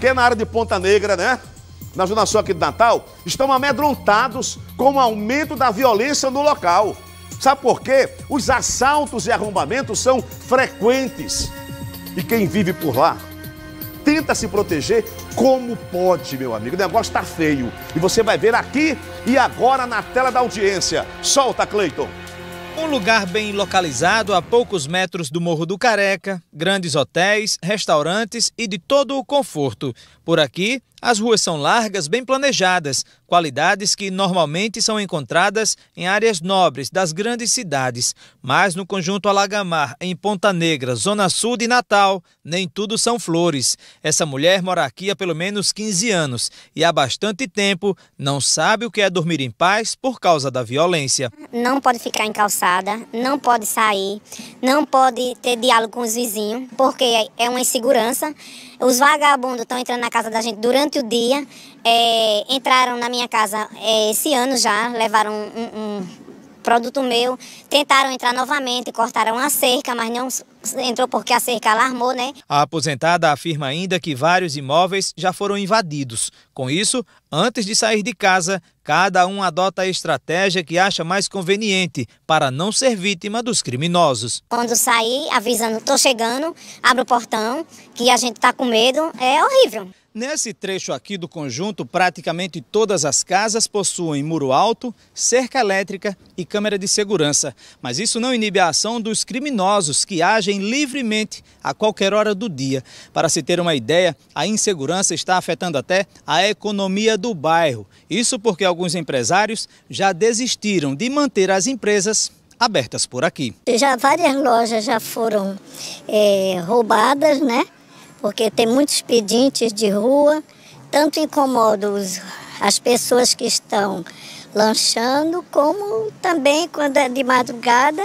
que é na área de Ponta Negra, né? Na zona sul aqui de Natal, estão amedrontados com o aumento da violência no local. Sabe por quê? Os assaltos e arrombamentos são frequentes. E quem vive por lá tenta se proteger como pode, meu amigo. O negócio está feio. E você vai ver aqui e agora na tela da audiência. Solta, Cleiton. Um lugar bem localizado a poucos metros do Morro do Careca, grandes hotéis, restaurantes e de todo o conforto. Por aqui, as ruas são largas, bem planejadas, qualidades que normalmente são encontradas em áreas nobres das grandes cidades. Mas no conjunto Alagamar, em Ponta Negra, Zona Sul de Natal, nem tudo são flores. Essa mulher mora aqui há pelo menos 15 anos e há bastante tempo não sabe o que é dormir em paz por causa da violência. Não pode ficar em calçada, não pode sair, não pode ter diálogo com os vizinhos, porque é uma insegurança. Os vagabundos estão entrando na casa da gente durante durante o dia. É, entraram na minha casa é, esse ano já, levaram um, um produto meu. Tentaram entrar novamente, cortaram a cerca, mas não entrou porque a cerca alarmou, né? A aposentada afirma ainda que vários imóveis já foram invadidos. Com isso, antes de sair de casa, cada um adota a estratégia que acha mais conveniente para não ser vítima dos criminosos. Quando sair, avisando, tô chegando, abre o portão, que a gente tá com medo, é horrível. Nesse trecho aqui do conjunto, praticamente todas as casas possuem muro alto, cerca elétrica e câmera de segurança. Mas isso não inibe a ação dos criminosos que agem livremente a qualquer hora do dia. Para se ter uma ideia, a insegurança está afetando até a economia do bairro. Isso porque alguns empresários já desistiram de manter as empresas abertas por aqui. Já várias lojas já foram é, roubadas, né? porque tem muitos pedintes de rua, tanto incomoda os, as pessoas que estão lanchando, como também quando é de madrugada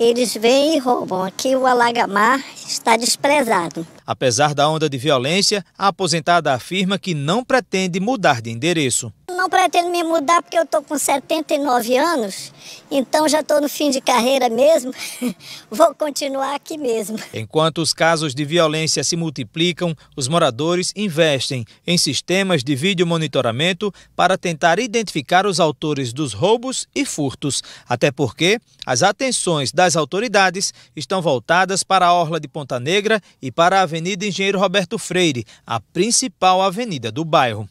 eles vêm e roubam. Aqui o Alagamar está desprezado. Apesar da onda de violência, a aposentada afirma que não pretende mudar de endereço. Não pretendo me mudar porque eu estou com 79 anos, então já estou no fim de carreira mesmo, vou continuar aqui mesmo. Enquanto os casos de violência se multiplicam, os moradores investem em sistemas de vídeo monitoramento para tentar identificar os autores dos roubos e furtos, até porque as atenções das autoridades estão voltadas para a Orla de Ponta Negra e para a Avenida Engenheiro Roberto Freire, a principal avenida do bairro.